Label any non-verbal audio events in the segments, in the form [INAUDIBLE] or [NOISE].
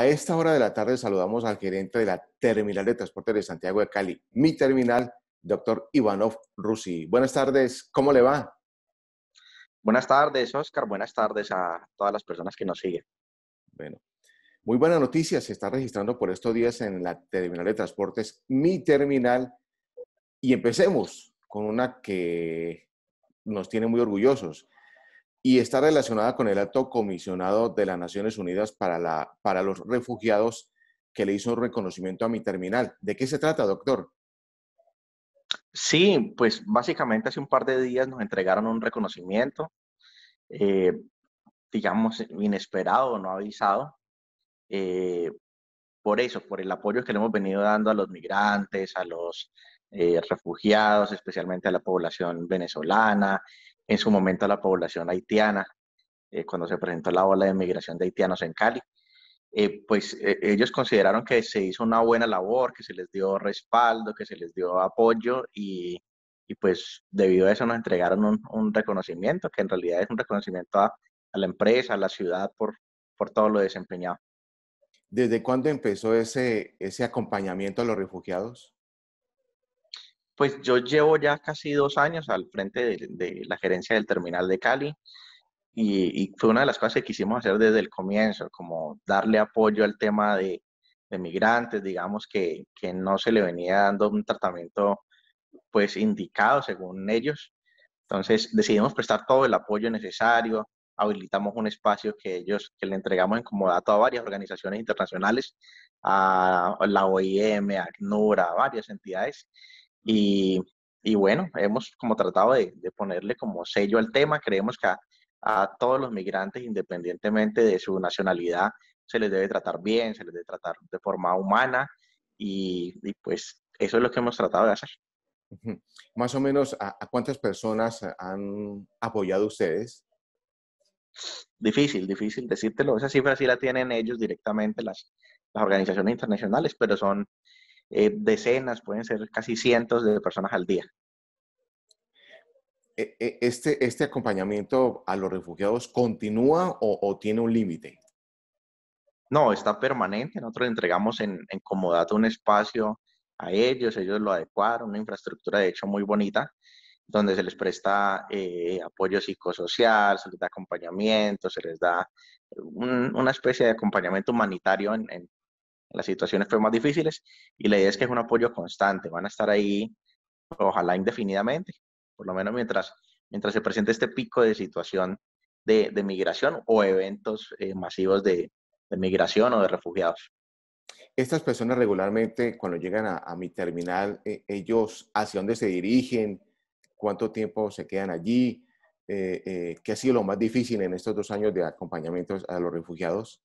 A esta hora de la tarde saludamos al gerente de la Terminal de Transporte de Santiago de Cali, mi terminal, doctor Ivanov Rusi. Buenas tardes, ¿cómo le va? Buenas tardes, Oscar. Buenas tardes a todas las personas que nos siguen. Bueno, muy buena noticia. Se está registrando por estos días en la Terminal de Transportes, mi terminal. Y empecemos con una que nos tiene muy orgullosos y está relacionada con el alto comisionado de las Naciones Unidas para, los refugiados que le hizo un reconocimiento a mi terminal. ¿De qué se trata, doctor? Sí, pues básicamente hace un par de días nos entregaron un reconocimiento, eh, digamos, inesperado, no avisado, eh, por eso, por el apoyo que le hemos venido dando a los migrantes, a los eh, refugiados, especialmente a la población venezolana, en su momento a la población haitiana, eh, cuando se presentó la ola de migración de haitianos en Cali. Eh, pues eh, ellos consideraron que se hizo una buena labor, que se les dio respaldo, que se les dio apoyo y, pues debido a eso nos entregaron un, reconocimiento, que en realidad es un reconocimiento a, la empresa, a la ciudad por, por todo lo desempeñado. ¿Desde cuándo empezó ese, ese acompañamiento a los refugiados? pues yo llevo ya casi dos años al frente de, la gerencia del terminal de Cali y, fue una de las cosas que quisimos hacer desde el comienzo, como darle apoyo al tema de, migrantes, digamos que, que no se le venía dando un tratamiento pues indicado según ellos. Entonces decidimos prestar todo el apoyo necesario, habilitamos un espacio que ellos, que le entregamos en comodato a varias organizaciones internacionales, a la OIM, a ACNUR, a varias entidades, y, bueno, hemos como tratado de, ponerle como sello al tema. Creemos que a, todos los migrantes, independientemente de su nacionalidad, se les debe tratar bien, se les debe tratar de forma humana y, pues eso es lo que hemos tratado de hacer. Más o menos, ¿a, cuántas personas han apoyado ustedes? Difícil, difícil decírtelo. Esa cifra sí la tienen ellos directamente, las, las organizaciones internacionales, pero son eh, decenas, pueden ser casi cientos de personas al día. E, e, ¿Este, este acompañamiento a los refugiados continúa o, tiene un límite? No, está permanente. Nosotros entregamos en, en Comodato un espacio a ellos, ellos lo adecuaron, una infraestructura de hecho muy bonita, donde se les presta eh, apoyo psicosocial, se les da acompañamiento, se les da una especie de acompañamiento humanitario en, las situaciones fueron más difíciles. Y la idea es que es un apoyo constante, van a estar ahí, ojalá indefinidamente, por lo menos mientras, mientras se presente este pico de situación de, migración o eventos eh, masivos de, migración o de refugiados. Estas personas regularmente cuando llegan a, mi terminal, eh, ellos hacia dónde se dirigen, cuánto tiempo se quedan allí, eh, qué ha sido lo más difícil en estos dos años de acompañamiento a los refugiados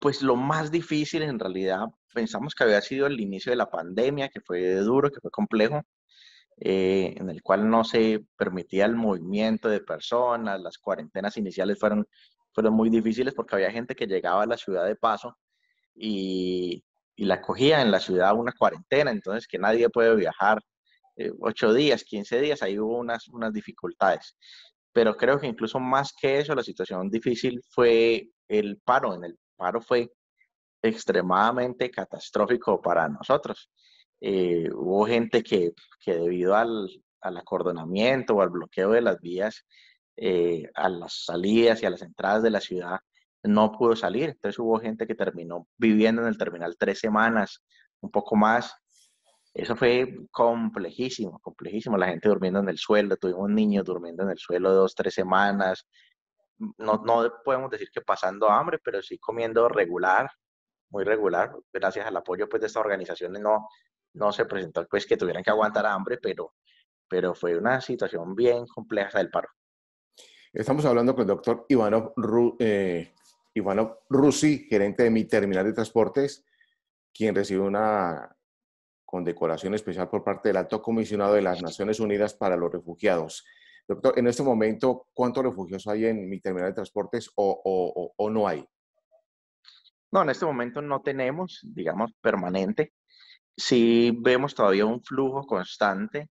pues lo más difícil en realidad pensamos que había sido el inicio de la pandemia, que fue duro, que fue complejo, eh, en el cual no se permitía el movimiento de personas, las cuarentenas iniciales fueron, fueron muy difíciles porque había gente que llegaba a la ciudad de paso y, la cogía en la ciudad una cuarentena, entonces que nadie puede viajar eh, ocho días, quince días, ahí hubo unas, unas dificultades. Pero creo que incluso más que eso, la situación difícil fue el paro en el paro fue extremadamente catastrófico para nosotros. Eh, hubo gente que, que debido al, al, acordonamiento o al bloqueo de las vías, eh, a las salidas y a las entradas de la ciudad, no pudo salir. Entonces hubo gente que terminó viviendo en el terminal tres semanas, un poco más. Eso fue complejísimo, complejísimo. La gente durmiendo en el suelo, tuvimos niños durmiendo en el suelo dos, tres semanas, no, podemos decir que pasando hambre, pero sí comiendo regular, muy regular, gracias al apoyo pues de estas organizaciones no, no se presentó pues que tuvieran que aguantar hambre, pero, pero fue una situación bien compleja del paro. Estamos hablando con el doctor Ivanov, Ru, eh, Rusi, gerente de mi terminal de transportes, quien recibió una condecoración especial por parte del alto comisionado de las Naciones Unidas para los Refugiados. Doctor, en este momento, ¿cuántos refugios hay en mi terminal de transportes o, no hay? No, en este momento no tenemos, digamos, permanente. Sí vemos todavía un flujo constante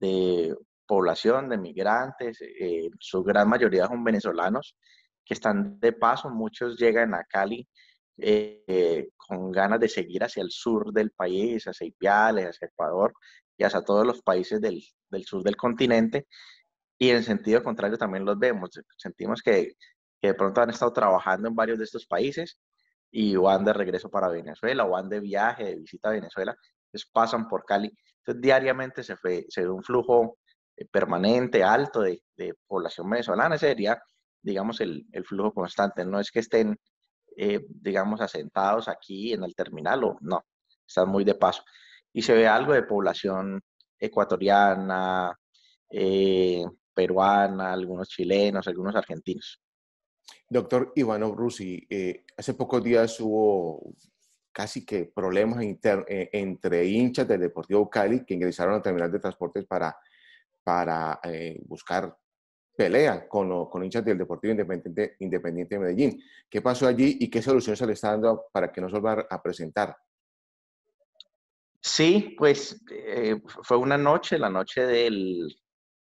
de población, de migrantes, eh, su gran mayoría son venezolanos que están de paso, muchos llegan a Cali eh, con ganas de seguir hacia el sur del país, hacia Ipiales, hacia Ecuador y hacia todos los países del sur del continente, y en sentido contrario también los vemos. Sentimos que, que de pronto han estado trabajando en varios de estos países y van de regreso para Venezuela o van de viaje, de visita a Venezuela, entonces pasan por Cali. Entonces diariamente se, fue, se ve un flujo eh, permanente, alto de, población venezolana. Ese sería, digamos, el, el, flujo constante. No es que estén, eh, digamos, asentados aquí en el terminal o no, están muy de paso. Y se ve algo de población ecuatoriana, eh, peruana, algunos chilenos, algunos argentinos. Doctor Ivano Obrusi, eh, hace pocos días hubo casi que problemas eh, entre hinchas del Deportivo Cali que ingresaron al terminal de transportes para, para eh, buscar pelea con, hinchas del Deportivo Independiente, Independiente de Medellín. ¿Qué pasó allí y qué solución se le está dando para que no se vuelva a presentar? Sí, pues fue una noche, la noche del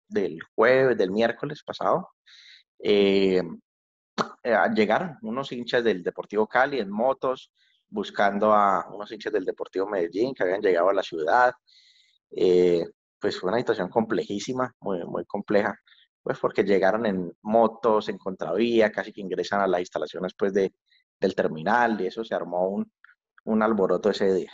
del jueves, del miércoles pasado, eh, eh, llegaron unos hinchas del Deportivo Cali en motos, buscando a unos hinchas del Deportivo Medellín que habían llegado a la ciudad. Eh, pues fue una situación complejísima, muy, muy compleja, pues porque llegaron en motos, en contravía, casi que ingresan a las instalaciones después pues, de, del terminal y eso se armó un, alboroto ese día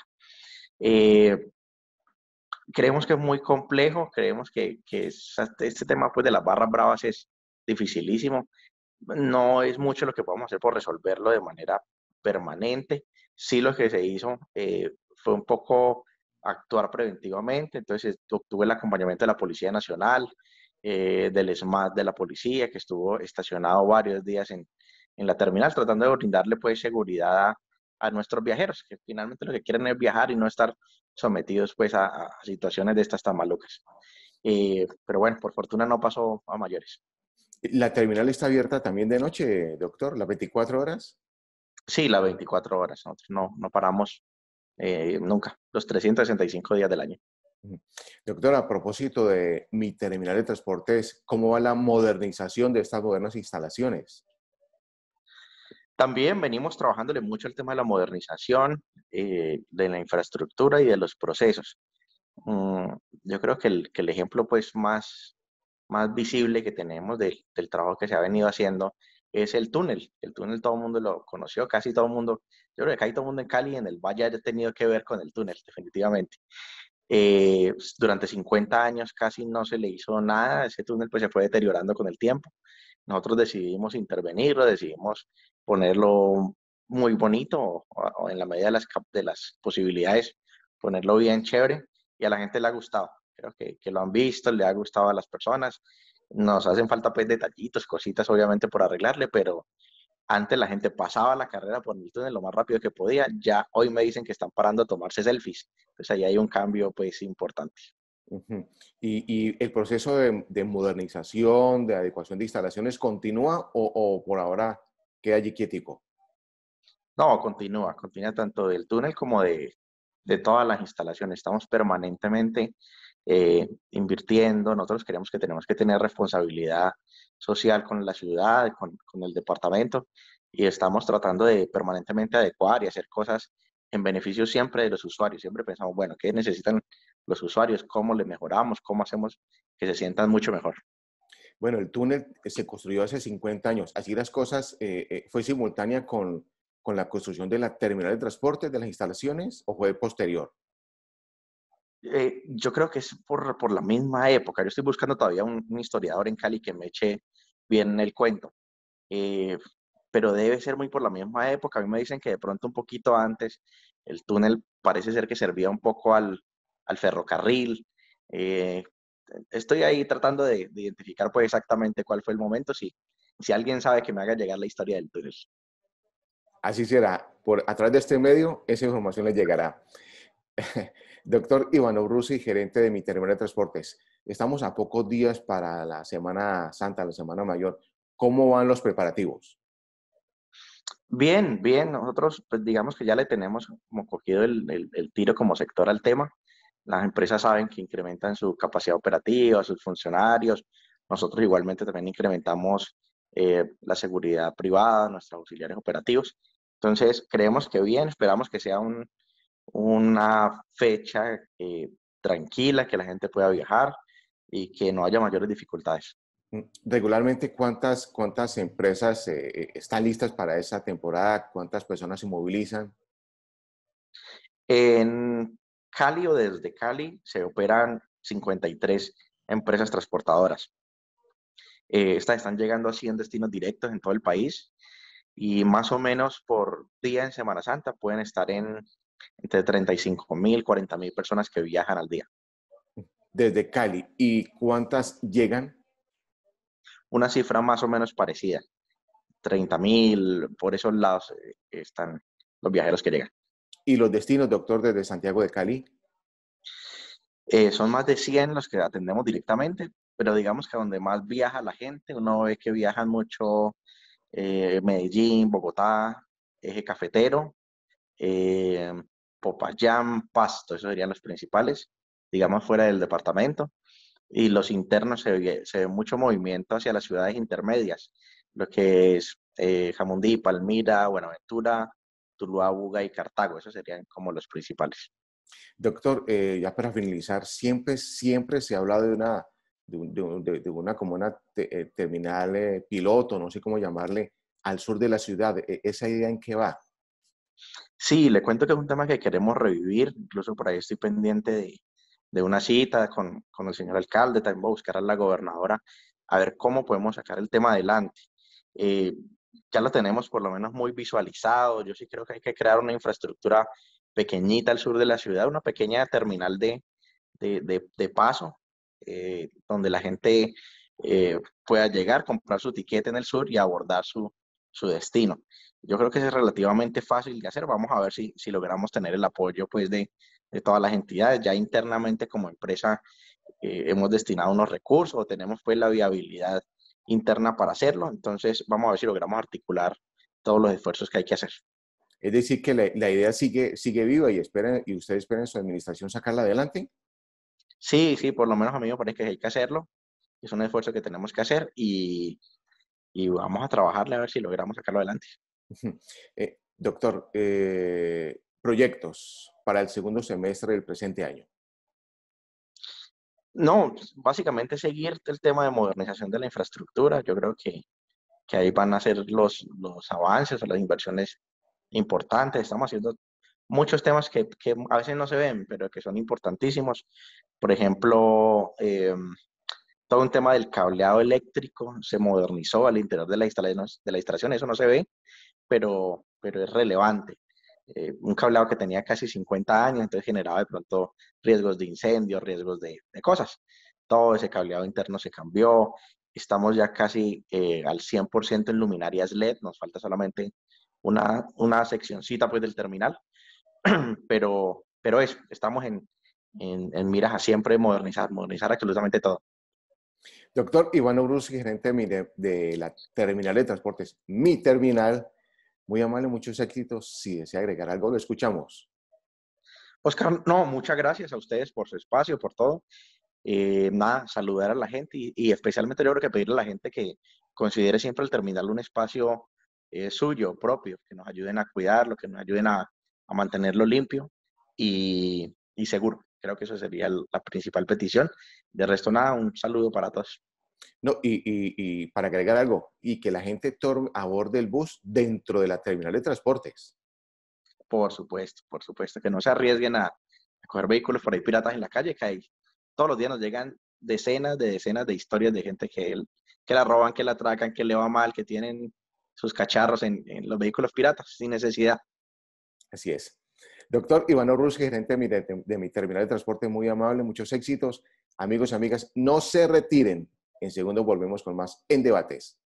creemos que es muy complejo, creemos que, este tema pues, de las barras bravas es dificilísimo, no es mucho lo que podemos hacer por resolverlo de manera permanente, sí lo que se hizo eh, fue un poco actuar preventivamente, entonces obtuve el acompañamiento de la Policía Nacional, eh, del SMAT de la policía, que estuvo estacionado varios días en, en la terminal, tratando de brindarle pues seguridad a, a nuestros viajeros, que finalmente lo que quieren es viajar y no estar sometidos pues a, situaciones de estas tan malucas. Eh, pero bueno, por fortuna no pasó a mayores. ¿La terminal está abierta también de noche, doctor? ¿Las 24 horas? Sí, las 24 horas. no, no paramos eh, nunca, los 365 días del año. Doctor, a propósito de mi terminal de transportes, ¿cómo va la modernización de estas modernas instalaciones? También venimos trabajándole mucho el tema de la modernización eh, de la infraestructura y de los procesos. Mm, yo creo que el, ejemplo pues, más, visible que tenemos del trabajo que se ha venido haciendo es el túnel. El túnel todo el mundo lo conoció, casi todo el mundo. Yo creo que casi todo el mundo en Cali y en el Valle ha tenido que ver con el túnel, [LAUGHS] definitivamente. Eh, durante 50 años casi no se le hizo nada, ese túnel pues, se fue deteriorando con el tiempo nosotros decidimos intervenir, decidimos ponerlo muy bonito o, en la medida de las, de las posibilidades, ponerlo bien chévere y a la gente le ha gustado. Creo que, lo han visto, le ha gustado a las personas. Nos hacen falta pues, detallitos, cositas obviamente por arreglarle, pero, antes la gente pasaba la carrera por el lo más rápido que podía, ya hoy me dicen que están parando a tomarse selfies. Entonces ahí hay un cambio pues importante y, el proceso de, modernización, de adecuación de instalaciones continúa o, por ahora queda allí quietico? No, continúa, continúa tanto del túnel como de, de todas las instalaciones. Estamos permanentemente eh, invirtiendo. Nosotros creemos que tenemos que tener responsabilidad social con la ciudad, con, con el departamento, y estamos tratando de permanentemente adecuar y hacer cosas en beneficio siempre de los usuarios. Siempre pensamos, bueno, ¿qué necesitan los usuarios, cómo le mejoramos, cómo hacemos que se sientan mucho mejor. Bueno, el túnel eh, se construyó hace 50 años. Así las cosas, eh, eh, ¿fue simultánea con, la construcción de la terminal de transporte, de las instalaciones, o fue posterior? yo creo que es por, la misma época. Yo estoy buscando todavía un, historiador en Cali que me eche bien el cuento. pero debe ser muy por la misma época. A mí me dicen que de pronto un poquito antes el túnel parece ser que servía un poco al, al ferrocarril. Eh, estoy ahí tratando de, identificar pues exactamente cuál fue el momento, si, si alguien sabe que me haga llegar la historia del turismo. Así será, por a través de este medio esa información le llegará. [LAUGHS] Doctor Ivano Brusi, gerente de mi terminal de transportes. Estamos a pocos días para la Semana Santa, la Semana Mayor. ¿Cómo van los preparativos? Bien, bien. Nosotros, pues digamos que ya le tenemos como cogido el tiro como sector al tema. Las empresas saben que incrementan su capacidad operativa, sus funcionarios. Nosotros igualmente también incrementamos eh, la seguridad privada, nuestros auxiliares operativos. Entonces, creemos que bien, esperamos que sea una fecha eh, tranquila, que la gente pueda viajar y que no haya mayores dificultades. Mm, regularmente, ¿cuántas, cuántas empresas eh, están listas para esa temporada? ¿Cuántas personas se movilizan? En Cali o desde Cali se operan 53 empresas transportadoras. Eh, estas están llegando así en destinos directos en todo el país y más o menos por día en Semana Santa pueden estar en entre 35 mil, 40 mil personas que viajan al día. Desde Cali. ¿Y cuántas llegan? Una cifra más o menos parecida. 30 mil, por esos lados eh, están los viajeros que llegan y los destinos, doctor, desde Santiago de Cali? Eh, son más de 100 los que atendemos directamente, pero digamos que donde más viaja la gente, uno ve que viajan mucho eh, Medellín, Bogotá, Eje Cafetero, eh, Popayán, Pasto, esos serían los principales, digamos fuera del departamento. Y los internos se ve, mucho movimiento hacia las ciudades intermedias, lo que es Jamundí, Palmira, Buenaventura, Tuluá, Buga y Cartago. Esos serían como los principales. Doctor, eh, ya para finalizar, siempre, siempre se ha hablado de una, de, una como una eh, terminal eh, piloto, no sé cómo llamarle, al sur de la ciudad. E, ¿Esa idea en qué va? Sí, le cuento que es un tema que queremos revivir. Incluso por ahí estoy pendiente de, una cita con, con, el señor alcalde. También voy a buscar a la gobernadora a ver cómo podemos sacar el tema adelante ya lo tenemos por lo menos muy visualizado. Yo sí creo que hay que crear una infraestructura pequeñita al sur de la ciudad, una pequeña terminal de, paso, eh, donde la gente eh, pueda llegar, comprar su tiquete en el sur y abordar su, destino. Yo creo que es relativamente fácil de hacer. Vamos a ver si, si logramos tener el apoyo pues, de, de todas las entidades. Ya internamente como empresa eh, hemos destinado unos recursos, tenemos pues la viabilidad interna para hacerlo. Entonces, vamos a ver si logramos articular todos los esfuerzos que hay que hacer. Es decir, que la, idea sigue, sigue viva y, esperen, y ustedes esperan su administración sacarla adelante. Sí, sí, por lo menos a mí me parece que hay que hacerlo. Es un esfuerzo que tenemos que hacer y, vamos a trabajarle a ver si logramos sacarlo adelante. Eh, doctor, eh, proyectos para el segundo semestre del presente año. No, pues, básicamente seguir el tema de modernización de la infraestructura. Yo creo que, ahí van a ser los, los avances o las inversiones importantes. Estamos haciendo muchos temas que, a veces no se ven, pero que son importantísimos. Por ejemplo, em, todo un tema del cableado eléctrico se modernizó al interior de la instalación, de la instalación eso no se ve, pero, pero es relevante. Eh, un cableado que tenía casi 50 años, entonces generaba de pronto riesgos de incendios, riesgos de, cosas. Todo ese cableado interno se cambió. Estamos ya casi eh, al 100% en luminarias LED, nos falta solamente una, una seccioncita pues del terminal, [CLEARS THROAT] pero, pero eso, estamos en, en, miras a siempre modernizar, modernizar absolutamente todo. Doctor Iván Urus, gerente de la terminal de transportes, mi terminal, muy amable, muchos éxitos. Si desea agregar algo, lo escuchamos. Oscar, no, muchas gracias a ustedes por su espacio, por todo. Eh, nada, saludar a la gente y, especialmente yo creo que pedirle a la gente que considere siempre el terminal un espacio eh, suyo, propio, que nos ayuden a cuidarlo, que nos ayuden a, mantenerlo limpio y, y, seguro. Creo que eso sería la principal petición. De resto, nada, un saludo para todos. No, y, y, para agregar algo, y que la gente a bordo del bus dentro de la terminal de transportes. Por supuesto, por supuesto, que no se arriesguen a, coger vehículos por ahí piratas en la calle, que hay, todos los días nos llegan decenas de decenas de historias de gente que, que la roban, que la atracan, que le va mal, que tienen sus cacharros en, los vehículos piratas sin necesidad. Así es. Doctor Iván Rus gerente de mi, de mi terminal de transporte, muy amable, muchos éxitos. Amigos y amigas, no se retiren, en segundo, volvemos con más en debates.